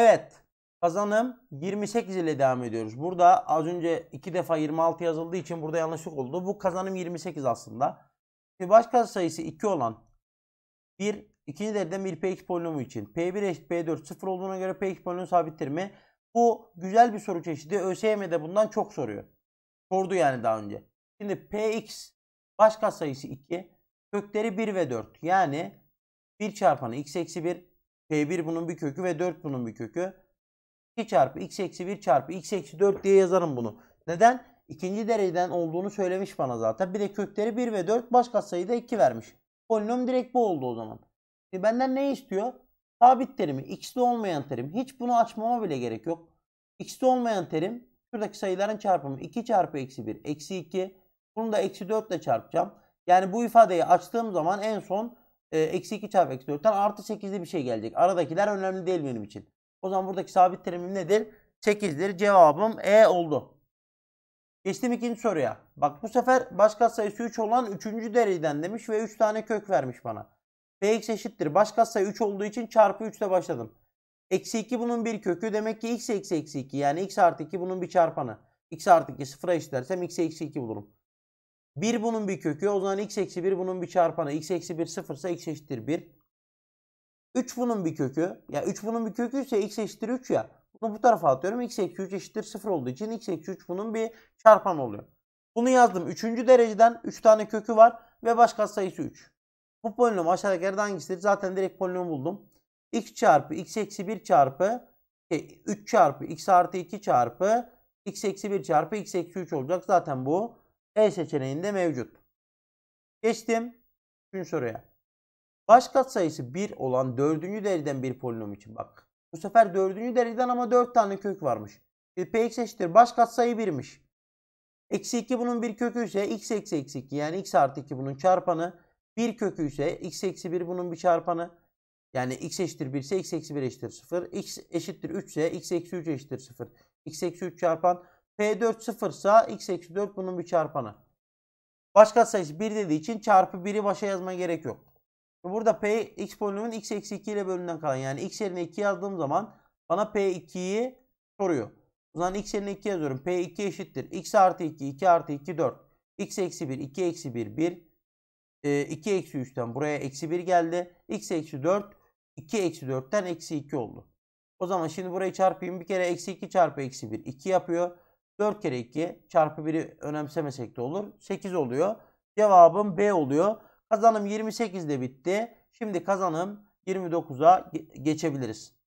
Evet. Kazanım 28 ile devam ediyoruz. Burada az önce iki defa 26 yazıldığı için burada yanlışlık oldu. Bu kazanım 28 aslında. Şimdi baş sayısı 2 olan bir ikinci dereceden bir px polinomu için p1 eşit p4 sıfır olduğuna göre px polinomu sabittir mi? Bu güzel bir soru çeşidi. ÖSYM'de bundan çok soruyor. Sordu yani daha önce. Şimdi px başka sayısı 2 kökleri 1 ve 4 yani 1 çarpanı x eksi 1 P1 bunun bir kökü ve 4 bunun bir kökü. 2 çarpı x eksi 1 çarpı x eksi 4 diye yazarım bunu. Neden? İkinci dereceden olduğunu söylemiş bana zaten. Bir de kökleri 1 ve 4 başka katsayı da 2 vermiş. Polinom direkt bu oldu o zaman. Şimdi e benden ne istiyor? Sabit terimi, x'li olmayan terim. Hiç bunu açmama bile gerek yok. X'li olmayan terim şuradaki sayıların çarpımı 2 çarpı eksi 1 eksi 2. Bunu da eksi 4 ile çarpacağım. Yani bu ifadeyi açtığım zaman en son ee, eksi 2 çarpı eksi 4'ten artı 8'li bir şey gelecek. Aradakiler önemli değil benim için. O zaman buradaki sabit terimim nedir? 8'dir. Cevabım E oldu. Geçtim ikinci soruya. Bak bu sefer başka katsayısı 3 olan 3. dereceden demiş ve 3 tane kök vermiş bana. Px eşittir. Başka sayı 3 olduğu için çarpı 3 ile başladım. Eksi 2 bunun bir kökü. Demek ki x eksi eksi 2 yani x artı 2 bunun bir çarpanı. x artı 2 sıfıra eşitlersem x eksi 2 bulurum. 1 bunun bir kökü. O zaman x eksi 1 bunun bir çarpanı. x eksi 1 ise x eşittir 1. 3 bunun bir kökü. Ya 3 bunun bir kökü ise x eşittir 3 ya. Bunu bu tarafa atıyorum. x eksi 3 eşittir 0 olduğu için x eksi 3 bunun bir çarpan oluyor. Bunu yazdım. 3. dereceden 3 tane kökü var ve başka sayısı 3. Bu polinom aşağıdaki yerden hangisidir? Zaten direkt polinom buldum. x çarpı x eksi 1 çarpı 3 e, çarpı x artı 2 çarpı x eksi 1 çarpı x eksi 3 olacak. Zaten bu e seçeneğinde mevcut. Geçtim. Üçüncü soruya. Baş sayısı 1 olan dördüncü dereceden bir polinom için bak. Bu sefer dördüncü dereceden ama 4 tane kök varmış. Bir px eşittir. Baş sayı 1'miş. Eksi 2 bunun bir kökü ise x eksi eksi 2 yani x artı 2 bunun çarpanı. Bir kökü ise x eksi 1 bunun bir çarpanı. Yani x eşittir 1 ise x eksi 1 eşittir 0. x eşittir 3 ise x eksi 3 eşittir 0. x eksi 3 çarpan P4 sıfırsa x eksi 4 bunun bir çarpanı. Başka sayısı 1 dediği için çarpı 1'i başa yazmaya gerek yok. Burada P x polinomun x eksi 2 ile bölümünden kalan. Yani x yerine 2 yazdığım zaman bana P2'yi soruyor. O zaman x yerine 2 yazıyorum. P2 eşittir. x artı 2, 2 artı 2, 4. x eksi 1, 2 eksi 1, 1. E, 2 eksi 3'ten buraya eksi 1 geldi. x eksi 4, 2 eksi 4'ten eksi 2 oldu. O zaman şimdi burayı çarpayım. Bir kere eksi 2 çarpı eksi 1, 2 yapıyor. 4 kere 2 çarpı 1'i önemsemesek de olur. 8 oluyor. Cevabım B oluyor. Kazanım 28'de bitti. Şimdi kazanım 29'a geçebiliriz.